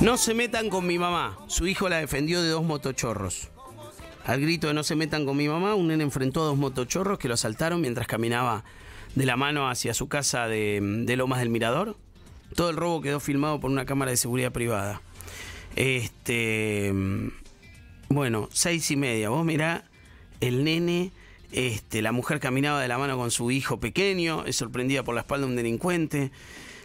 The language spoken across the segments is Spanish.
No se metan con mi mamá. Su hijo la defendió de dos motochorros. Al grito de no se metan con mi mamá, un nene enfrentó a dos motochorros que lo asaltaron mientras caminaba de la mano hacia su casa de, Lomas del Mirador. Todo el robo quedó filmado por una cámara de seguridad privada. Este. Bueno, seis y media. Vos mirá, el nene. Este, la mujer caminaba de la mano con su hijo pequeño, es sorprendida por la espalda de un delincuente.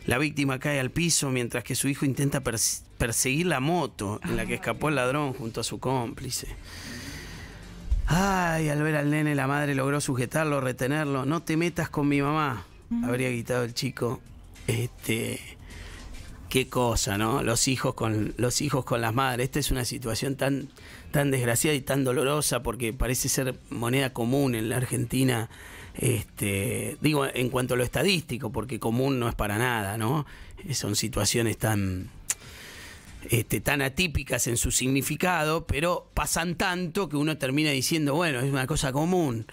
La víctima cae al piso mientras que su hijo intenta perseguir la moto en la que escapó el ladrón junto a su cómplice. Ay, al ver al nene, la madre logró sujetarlo, retenerlo. No te metas con mi mamá, habría gritado el chico. Este. Qué cosa, ¿no? Los hijos con los hijos con las madres. Esta es una situación tan, tan desgraciada y tan dolorosa porque parece ser moneda común en la Argentina este, digo, en cuanto a lo estadístico, porque común no es para nada, ¿no? Eh, son situaciones tan, este, tan atípicas en su significado, pero pasan tanto que uno termina diciendo, bueno, es una cosa común.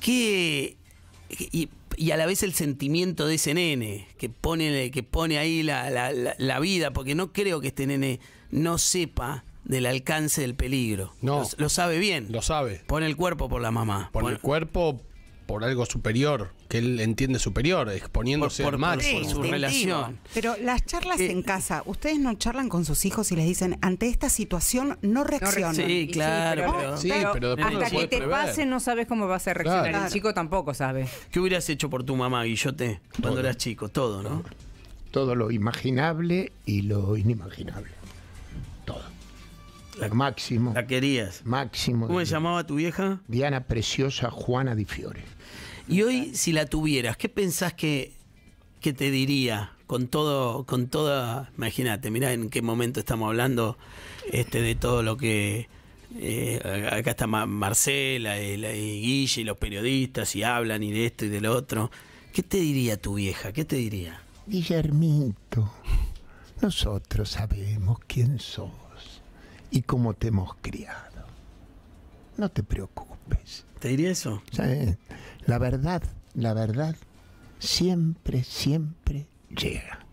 Que, y, a la vez el sentimiento de ese nene, que pone, que pone ahí la, vida, porque no creo que este nene no sepa del alcance del peligro. No. Lo, sabe bien. Lo sabe. Pone el cuerpo por la mamá. Por el cuerpo por algo superior, que él entiende superior, exponiéndose por, su relación. Pero las charlas eh, en casa, ¿ustedes no charlan con sus hijos y les dicen, ante esta situación no reaccionan? sí, claro. pero, hasta que te pase no sabes cómo vas a reaccionar. El chico tampoco sabe. ¿Qué hubieras hecho por tu mamá, Guillote, cuando eras chico? Todo, ¿no? Todo lo imaginable y lo inimaginable. La, máximo. La querías. Máximo. ¿Cómo se llamaba tu vieja? Diana Preciosa Juana Di Fiore. Y hoy, si la tuvieras, ¿qué pensás que, te diría? Con todo, con toda, imagínate, mirá en qué momento estamos hablando este, de todo lo que eh, acá está Marcela y, Guille y los periodistas y hablan y de esto y del otro. ¿Qué te diría tu vieja? ¿Qué te diría? Guillermito, nosotros sabemos quién somos y cómo te hemos criado. No te preocupes. ¿Te diría eso? La verdad, la verdad siempre, siempre llega.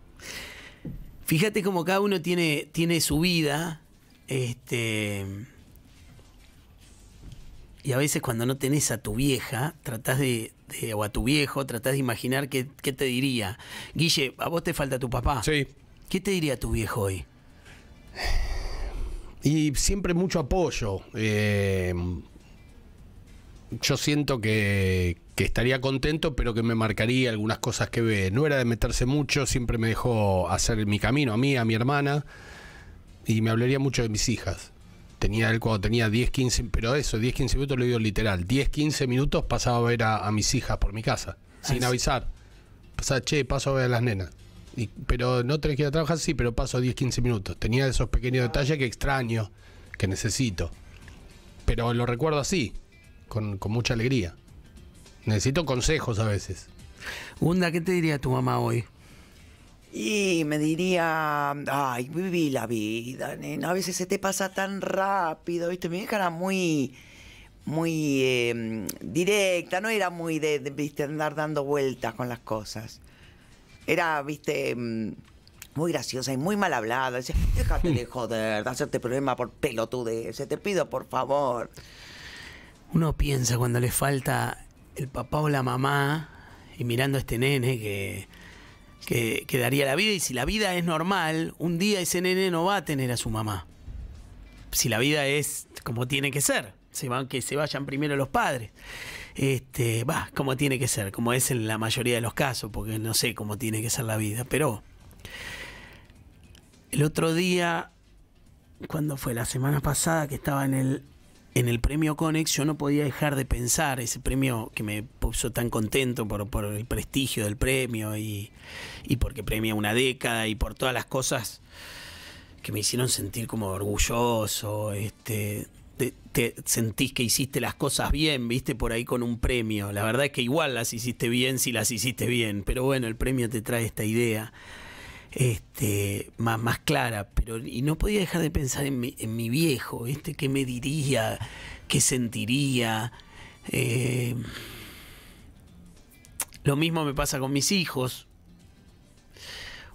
Fíjate cómo cada uno tiene, tiene su vida. Este. Y a veces cuando no tenés a tu vieja, tratás de, a tu viejo, tratás de imaginar qué, qué, te diría. Guille, a vos te falta tu papá. Sí. ¿Qué te diría tu viejo hoy? Y siempre mucho apoyo. Eh, yo siento que, que, estaría contento, pero que me marcaría algunas cosas que ve. No era de meterse mucho, siempre me dejó hacer mi camino, a mí, a mi hermana, y me hablaría mucho de mis hijas. Tenía él cuando tenía 10, 15, pero eso, 10, 15 minutos lo digo literal. 10, 15 minutos pasaba a ver a, mis hijas por mi casa, sin avisar. Pasaba, che, paso a ver a las nenas pero no tenés que ir a trabajar, así pero paso 10, 15 minutos. Tenía esos pequeños detalles que extraño, que necesito. Pero lo recuerdo así, con, mucha alegría. Necesito consejos a veces. Gunda, ¿qué te diría tu mamá hoy? Y me diría, ay, viví la vida, A veces se te pasa tan rápido, ¿viste? Mi hija era muy, muy em, directa, no era muy de, de, de andar dando vueltas con las cosas era, viste, mm, muy graciosa y muy mal hablada. Dice, déjate de joder, de hacerte problema por pelotudez, te pido por favor. Uno piensa cuando le falta el papá o la mamá, y mirando a este nene que, que daría la vida, y si la vida es normal, un día ese nene no va a tener a su mamá. Si la vida es como tiene que ser se van, que se vayan primero los padres. Este, va, como tiene que ser, como es en la mayoría de los casos, porque no sé cómo tiene que ser la vida, pero el otro día cuando fue la semana pasada que estaba en el en el premio Conex, yo no podía dejar de pensar ese premio que me puso tan contento por, por el prestigio del premio y, y porque premia una década y por todas las cosas que me hicieron sentir como orgulloso, este, te, sentís que hiciste las cosas bien, viste, por ahí con un premio. La verdad es que igual las hiciste bien si las hiciste bien, pero bueno, el premio te trae esta idea este, más, más clara. Pero, y no podía dejar de pensar en mi, viejo, ¿viste? ¿Qué me diría? ¿Qué sentiría? Eh, lo mismo me pasa con mis hijos.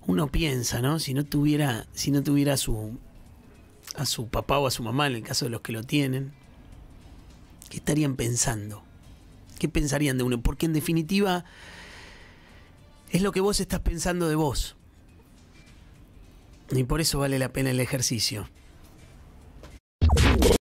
Uno piensa, ¿no? Si no tuviera, si no tuviera su, a su papá o a su mamá, en el caso de los que lo tienen, ¿qué estarían pensando? ¿Qué pensarían de uno? Porque en definitiva es lo que vos estás pensando de vos. Y por eso vale la pena el ejercicio.